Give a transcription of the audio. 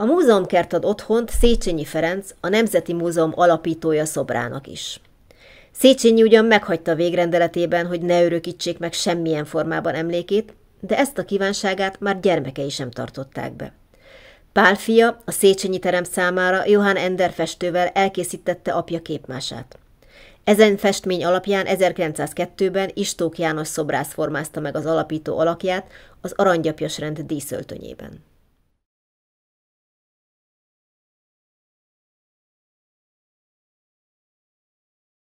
A múzeumkert ad otthont Széchenyi Ferenc, a Nemzeti Múzeum alapítója szobrának is. Széchenyi ugyan meghagyta végrendeletében, hogy ne örökítsék meg semmilyen formában emlékét, de ezt a kívánságát már gyermekei sem tartották be. Pál fia a Széchenyi terem számára Johann Ender festővel elkészítette apja képmását. Ezen festmény alapján 1902-ben Istók János szobrász formázta meg az alapító alakját az aranygyapjas rend díszöltönyében.